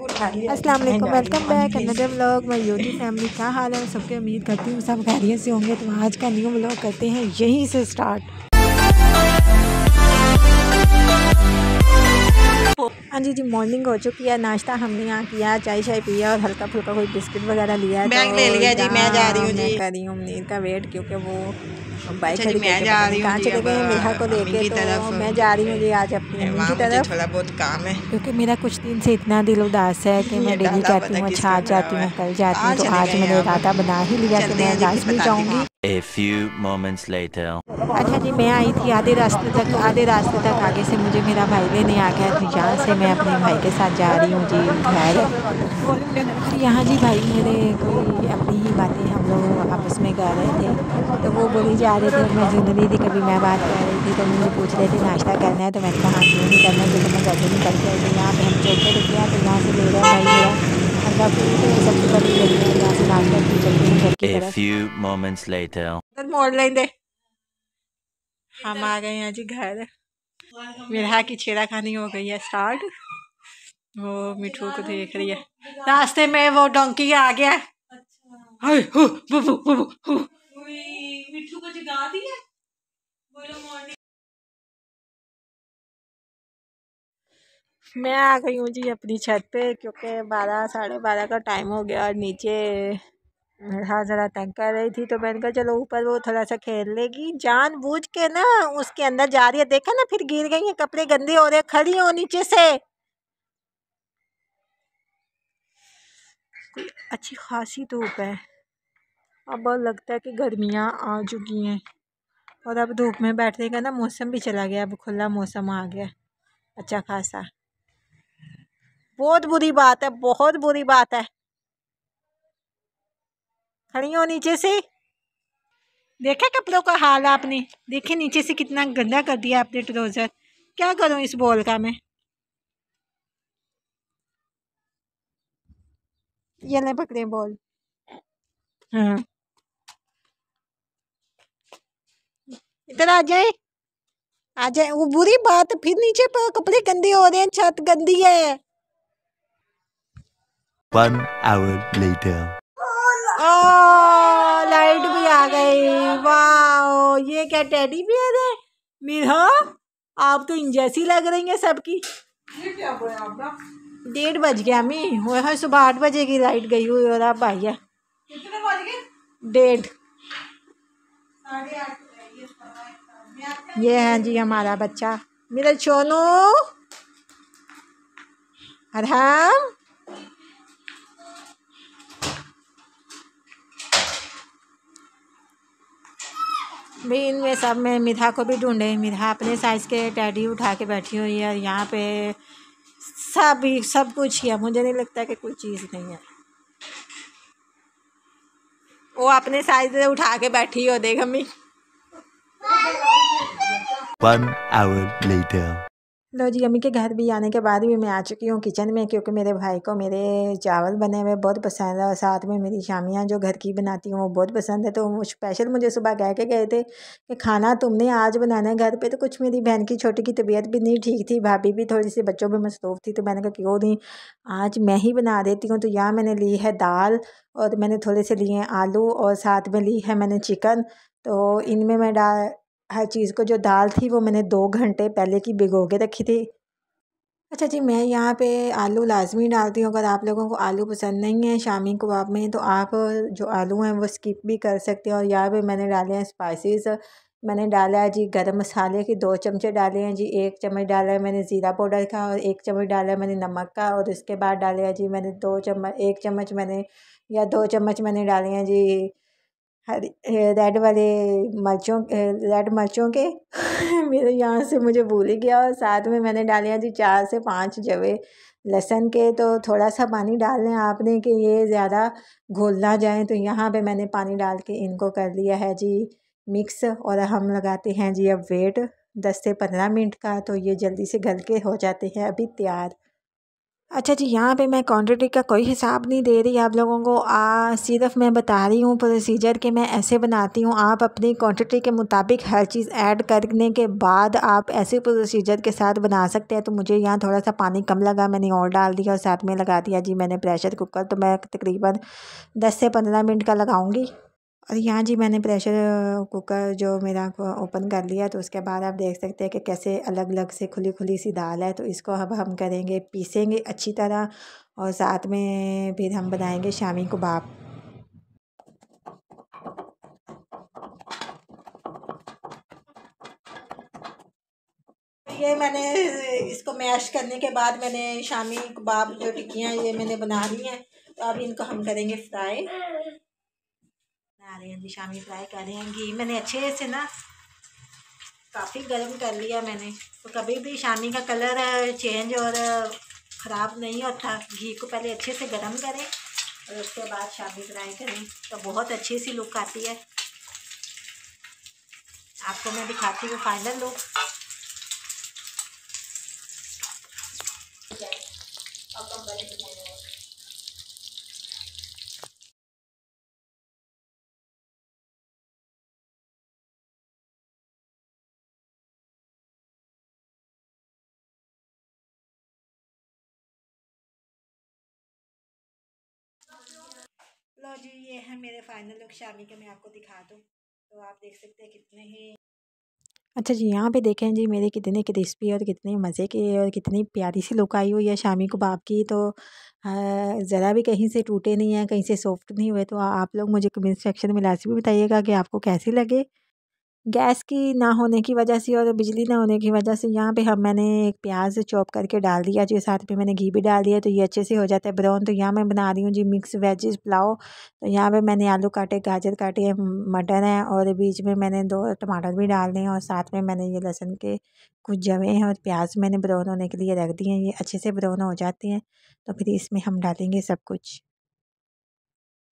हाँ, अस्सलाम वालेकुम welcome back another vlog my Yogi family क्या हाल है सबके उम्मीद करती हूँ सब खैरियत से होंगे तो आज का न्यू व्लॉग करते हैं यहीं से स्टार्ट हो हाँ जी जी मॉर्निंग हो चुकी है नाश्ता हमने यहाँ किया चाय शाय पिया और हल्का फुल्का कोई बिस्किट वगैरह लिया है बैग तो ले लिया जी मैं जा रही हूँ हाँ, जी कर रही हूँ मुनीर का वेट क्योंकि वो अच्छा बाइक खड़ी मैं जा रही हूँ चले गए मेहा को लेके तो मैं जा रही हूँ जी आज अपनी की तरफ थोड़ा बहुत काम है क्योंकि मेरा कुछ दिन से इतना दिल उदास है कि मैं डेली जाती हूँ अच्छा आज जाती हूँ कल जाती हूँ तो आज मैंने इरादा बना ही लिया कि मैं लाजमी जाऊँगी A few moments later. अच्छा जी मैं आई थी आधे रास्ते तक आधे रास्ते तक आगे से मुझे मेरा भाई लेने आ गया तो यहाँ से मैं अपने भाई के साथ जा रही हूँ जी घर यहाँ जी भाई मेरे कोई अपनी ही बातें हम लोग आपस में गा रहे थे तो वो बोली जा रहे थे मैं जिंदगी थी कभी मैं बात कर रही थी तो मुझे पूछ रहे थे नाश्ता करना है तो मैंने कहा हाँ नहीं करना क्योंकि मैं जल्दी नहीं करके यहाँ पर हम चौके रुके तो यहाँ से ले रहे भाई मेरा मोड़ लें दे हम आ गए हैं जी घर मेरा की छेड़ाखानी हो गई है स्टार्ट वो मिठू को देख रही है रास्ते में वो डोंकी आ गया मिठू को जगा दिया मैं आ गई हूँ जी अपनी छत पे क्योंकि बारह साढ़े बारह का टाइम हो गया और नीचे हाँ ज़रा तंग कर रही थी तो मैंने कहा चलो ऊपर वो थोड़ा सा खेल लेगी जान बूझ के ना उसके अंदर जा रही है देखा ना फिर गिर गई है कपड़े गंदे हो रहे खड़ी हो नीचे से कोई अच्छी खासी धूप है अब लगता है कि गर्मियाँ आ चुकी हैं और अब धूप में बैठने का ना मौसम भी चला गया अब खुला मौसम आ गया अच्छा खासा बहुत बुरी बात है बहुत बुरी बात है खड़ी हो नीचे से देखा कपड़ों का हाल आपने देखे नीचे से कितना गंदा कर दिया आपने ट्रोजर क्या करूं इस बॉल का मैं ये नहीं पकड़े बॉल हाँ इधर आ जाए आ जाए वो बुरी बात फिर नीचे पर कपड़े गंदे हो रहे हैं छत गंदी है One hour later. Oh, light भी आ गई वाह ये क्या टेडी बियर है मीरा आप तो इन जैसी लग रही हैं सबकी ये क्या आपका डेढ़ बज गया मी वो है सुबह आठ बजे की लाइट गई हुई और आप आइए डेढ़ ये है जी हमारा बच्चा मेरा छोनू अरहम भी इनमें सब में मिधा को भी ढूंढे मिधा अपने साइज़ के टैडी उठा के बैठी हुई है यहाँ पे सब सब कुछ ही है मुझे नहीं लगता कि कोई चीज़ नहीं है वो अपने साइज से उठा के बैठी हो देख मम्मी One hour later. लो जी अम्मी के घर भी आने के बाद भी मैं आ चुकी हूँ किचन में क्योंकि मेरे भाई को मेरे चावल बने हुए बहुत पसंद है और साथ में मेरी शामियाँ जो घर की बनाती हूँ वो बहुत पसंद है तो वो स्पेशल मुझे सुबह कह के गए थे कि खाना तुमने आज बनाना है घर पे तो कुछ मेरी बहन की छोटी की तबीयत भी नहीं ठीक थी भाभी भी थोड़ी सी बच्चों में मसरूफ़ थी तो मैंने कहा क्यों नहीं आज मैं ही बना देती हूँ तो यहाँ मैंने ली है दाल और मैंने थोड़े से लिए हैं आलू और साथ में ली है मैंने चिकन तो इनमें मैं डाल हर चीज़ को जो दाल थी वो मैंने दो घंटे पहले की भिगो के रखी थी अच्छा जी मैं यहाँ पे आलू लाजमी डालती हूँ अगर आप लोगों को आलू पसंद नहीं है शामी कबाब में तो आप जो आलू हैं वो स्किप भी कर सकते हैं और यहाँ पे मैंने डाले हैं स्पाइसेस मैंने डाला है जी गरम मसाले के दो चमचे डाले हैं जी एक चम्मच डाला है मैंने ज़ीरा पाउडर का और एक चम्मच डाला है मैंने नमक का और इसके बाद डाले हैं जी मैंने दो चम्मच एक चम्मच मैंने या दो चम्मच मैंने डाले हैं जी हरी रेड वाले मिर्चों रेड मिर्चों के मेरे यहाँ से मुझे भूल ही गया और साथ में मैंने डाले हैं जी चार से पाँच जवे लहसुन के तो थोड़ा सा पानी डाल लें आपने कि ये ज़्यादा घोल ना जाए तो यहाँ पे मैंने पानी डाल के इनको कर लिया है जी मिक्स और हम लगाते हैं जी अब वेट दस से पंद्रह मिनट का तो ये जल्दी से गल के हो जाते हैं अभी तैयार अच्छा जी यहाँ पे मैं क्वांटिटी का कोई हिसाब नहीं दे रही आप लोगों को आ सिर्फ मैं बता रही हूँ प्रोसीजर कि मैं ऐसे बनाती हूँ आप अपनी क्वांटिटी के मुताबिक हर चीज़ ऐड करने के बाद आप ऐसे प्रोसीजर के साथ बना सकते हैं तो मुझे यहाँ थोड़ा सा पानी कम लगा मैंने और डाल दिया और साथ में लगा दिया जी मैंने प्रेशर कुकर तो मैं तकरीबन दस से पंद्रह मिनट का लगाऊँगी और यहाँ जी मैंने प्रेशर कुकर जो मेरा ओपन कर लिया तो उसके बाद आप देख सकते हैं कि कैसे अलग अलग से खुली खुली सी दाल है तो इसको अब हम करेंगे पीसेंगे अच्छी तरह और साथ में फिर हम बनाएंगे शामी कबाब ये मैंने इसको मैश करने के बाद मैंने शामी कबाब जो टिक्कियाँ ये मैंने बना ली हैं तो अब इनको हम करेंगे फ्राई बना रहे हैं जी शामी फ्राई कर रहे हैं घी मैंने अच्छे से ना काफ़ी गर्म कर लिया मैंने तो कभी भी शामी का कलर चेंज और ख़राब नहीं होता घी को पहले अच्छे से गर्म करें और उसके बाद शामी फ्राई करें तो बहुत अच्छी सी लुक आती है आपको मैं दिखाती हूँ फाइनल लुक लो जी ये है मेरे फाइनल लुक शामी के मैं आपको दिखा दूँ तो आप देख सकते हैं कितने ही अच्छा जी यहाँ पे देखें जी मेरे कितने क्रिस्पी और कितने मज़े के और कितनी प्यारी सी लुक आई हुई है शामी को बाप की तो ज़रा भी कहीं से टूटे नहीं है कहीं से सॉफ्ट नहीं हुए तो आप लोग मुझे कमेंट सेक्शन में लाजमी बताइएगा कि आपको कैसी लगे गैस की ना होने की वजह से और बिजली ना होने की वजह से यहाँ पे हम मैंने एक प्याज चॉप करके डाल दिया जो साथ में मैंने घी भी डाल दिया तो ये अच्छे से हो जाता है ब्राउन तो यहाँ मैं बना रही हूँ जी मिक्स वेजेस पुलाव तो यहाँ पे मैंने आलू काटे गाजर काटे मटर हैं और बीच में मैंने दो टमाटर भी डाल दें और साथ में मैंने ये लहसुन के कुछ जमे हैं और प्याज मैंने ब्राउन होने के लिए रख दिए हैं ये अच्छे से ब्राउन हो जाते हैं तो फिर इसमें हम डालेंगे सब कुछ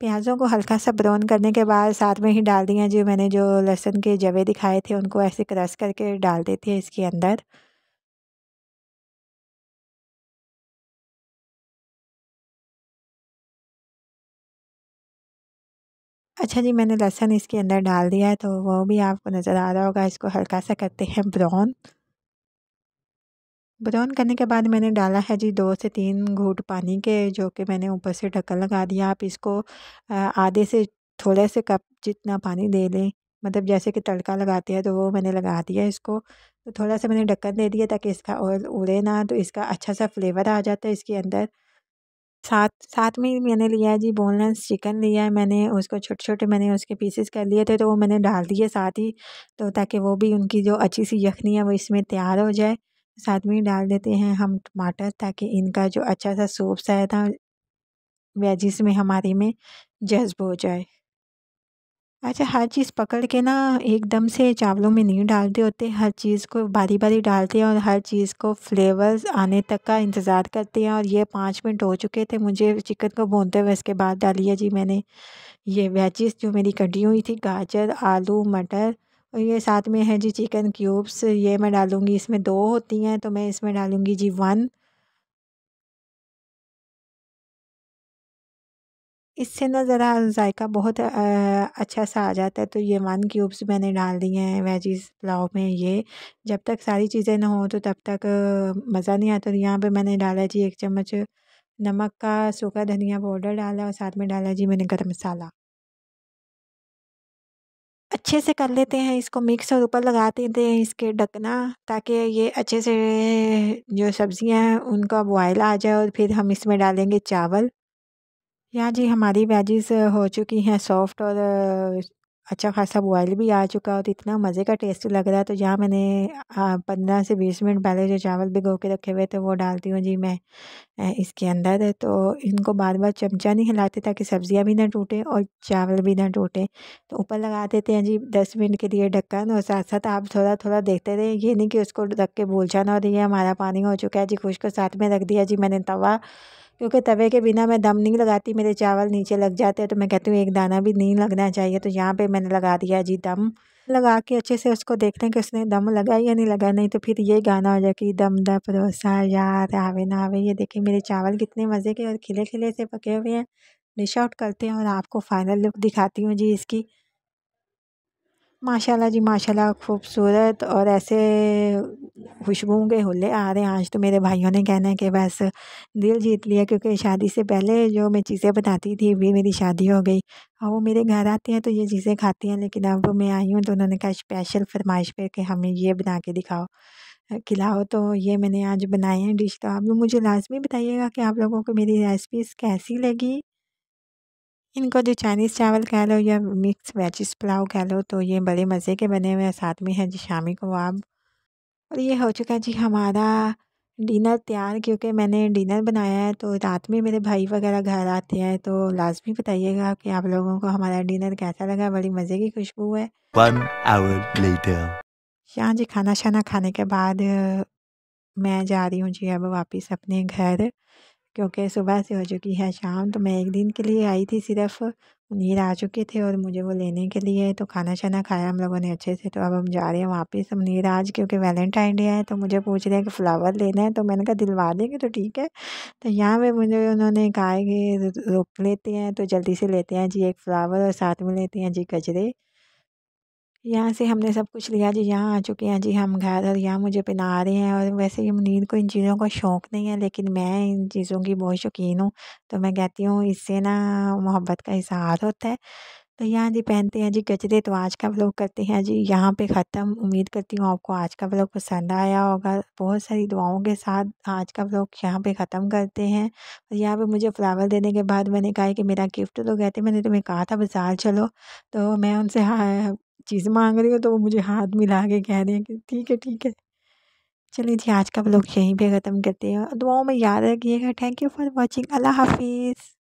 प्याज़ों को हल्का सा ब्राउन करने के बाद साथ में ही डाल दिए जो मैंने जो लहसुन के जवे दिखाए थे उनको ऐसे क्रश करके डाल देते हैं इसके अंदर अच्छा जी मैंने लहसुन इसके अंदर डाल दिया है तो वो भी आपको नज़र आ रहा होगा इसको हल्का सा करते हैं ब्राउन ब्राउन करने के बाद मैंने डाला है जी दो से तीन घूट पानी के जो कि मैंने ऊपर से ढक्कन लगा दिया आप इसको आधे से थोड़े से कप जितना पानी दे लें मतलब जैसे कि तड़का लगाते हैं तो वो मैंने लगा दिया इसको तो थोड़ा सा मैंने ढक्कन दे दिया ताकि इसका ऑयल उड़े ना तो इसका अच्छा सा फ्लेवर आ जाता है इसके अंदर साथ साथ में मैंने लिया है जी बोनलेस चिकन लिया है मैंने उसको छोटे छोटे मैंने उसके पीसेस कर लिए थे तो वो मैंने डाल दिए साथ ही तो ताकि वो भी उनकी जो अच्छी सी यखनी है वो इसमें तैयार हो जाए साथ में डाल देते हैं हम टमाटर ताकि इनका जो अच्छा सा सूप सा था हाँ, वेजिस में हमारे में जज्ब हो जाए अच्छा हर चीज़ पकड़ के ना एकदम से चावलों में नहीं डालते होते हर चीज़ को बारी बारी डालते हैं और हर चीज़ को फ्लेवर्स आने तक का इंतज़ार करते हैं और ये पाँच मिनट हो चुके थे मुझे चिकन को भूनते हुए इसके बाद डालिया जी मैंने ये वेजिस जो मेरी कटी हुई थी गाजर आलू मटर और ये साथ में है जी चिकन क्यूब्स ये मैं डालूँगी इसमें दो होती हैं तो मैं इसमें डालूँगी जी वन इससे ना ज़रा जायका बहुत आ, अच्छा सा आ जाता है तो ये वन क्यूब्स मैंने डाल दिए हैं वेजिस पुलाव में ये जब तक सारी चीज़ें ना हो तो तब तक मज़ा नहीं आता तो यहाँ पे मैंने डाला जी एक चम्मच नमक का सूखा धनिया पाउडर डाला और साथ में डाला जी मैंने गर्म मसाला अच्छे से कर लेते हैं इसको मिक्स और ऊपर लगा देते हैं इसके ढकना ताकि ये अच्छे से जो सब्ज़ियाँ हैं उनका बॉयल आ जाए और फिर हम इसमें डालेंगे चावल यहाँ जी हमारी वेजिज़ हो चुकी हैं सॉफ्ट और अच्छा खासा बॉयल भी आ चुका और इतना मज़े का टेस्ट लग रहा है तो जहाँ मैंने पंद्रह से बीस मिनट पहले जो चावल भिगो के रखे हुए थे वो डालती हूँ जी मैं इसके अंदर तो इनको बार बार चमचा नहीं हिलाते ताकि सब्जियाँ भी ना टूटें और चावल भी ना टूटें तो ऊपर लगा देते हैं जी दस मिनट के लिए ढक्कन और साथ साथ आप थोड़ा थोड़ा देखते रहे ये नहीं कि उसको रख के भूल जाना और ये हमारा पानी हो चुका है जी खुश को साथ में रख दिया जी मैंने तवा क्योंकि तवे के बिना मैं दम नहीं लगाती मेरे चावल नीचे लग जाते हैं तो मैं कहती हूँ एक दाना भी नहीं लगना चाहिए तो यहाँ पे मैंने लगा दिया जी दम लगा के अच्छे से उसको देखते हैं कि उसने दम लगा या नहीं लगा नहीं तो फिर ये गाना हो जाए कि दम दम परोसा यार आवे ना आवे ये देखें मेरे चावल कितने मज़े के और खिले खिले से पके हुए हैं डिश आउट करते हैं और आपको फाइनल लुक दिखाती हूँ जी इसकी माशाल्लाह जी माशाल्लाह खूबसूरत और ऐसे खुशबू के हुले आ रहे हैं आज तो मेरे भाइयों ने कहना है कि बस दिल जीत लिया क्योंकि शादी से पहले जो मैं चीज़ें बताती थी भी मेरी शादी हो गई और वो मेरे घर आती हैं तो ये चीज़ें खाती हैं लेकिन अब मैं आई हूँ तो उन्होंने कहा स्पेशल फरमाइश पर कि हमें ये बना के दिखाओ खिलाओ तो ये मैंने आज बनाए हैं डिश तो आप लोग मुझे लाजमी बताइएगा कि आप लोगों को मेरी रेसिपीज़ कैसी लगी इनको जो चाइनीज़ चावल कह लो या मिक्स वेजिस पुलाव कह लो तो ये बड़े मज़े के बने हुए साथ में है जी शामी को आप और ये हो चुका है जी हमारा डिनर तैयार क्योंकि मैंने डिनर बनाया है तो रात में मेरे भाई वगैरह घर आते हैं तो लाजमी बताइएगा कि आप लोगों को हमारा डिनर कैसा लगा बड़ी मज़े की खुशबू है शाह जी खाना शाना खाने के बाद मैं जा रही हूँ जी अब वापस अपने घर क्योंकि सुबह से हो चुकी है शाम तो मैं एक दिन के लिए आई थी सिर्फ नीर आ चुके थे और मुझे वो लेने के लिए तो खाना छाना खाया हम लोगों ने अच्छे से तो अब हम जा रहे हैं वापस हम नीर आज क्योंकि वैलेंटाइन डे है तो मुझे पूछ रहे हैं कि फ़्लावर लेना है तो मैंने कहा दिलवा देंगे तो ठीक है तो यहाँ पे मुझे उन्होंने कहा कि रोक लेते हैं तो जल्दी से लेते हैं जी एक फ़्लावर और साथ में लेते हैं जी गजरे यहाँ से हमने सब कुछ लिया जी यहाँ आ चुके हैं जी हम घर और यहाँ मुझे पहना रहे हैं और वैसे ही मुनीर को इन चीज़ों का शौक़ नहीं है लेकिन मैं इन चीज़ों की बहुत शौकीन हूँ तो मैं कहती हूँ इससे ना मोहब्बत का इजहार होता है तो यहाँ जी पहनते हैं जी गजरे तो आज का ब्लॉग करते हैं जी यहाँ पे ख़त्म उम्मीद करती हूँ आपको आज का ब्लॉग पसंद आया होगा बहुत सारी दुआओं के साथ आज का ब्लॉग यहाँ पे ख़त्म करते हैं और यहाँ पे मुझे फ्लावर देने के बाद मैंने कहा कि मेरा गिफ्ट तो कहते मैंने तुम्हें कहा था बाज़ार चलो तो मैं उनसे हाँ चीज़ मांग रही हूँ तो वो मुझे हाथ मिला के कह रही है कि ठीक है ठीक है चलिए जी आज का ब्लॉग यहीं पे ख़त्म करते हैं दुआओं में याद रखिएगा थैंक यू फॉर वाचिंग अल्लाह हाफिज़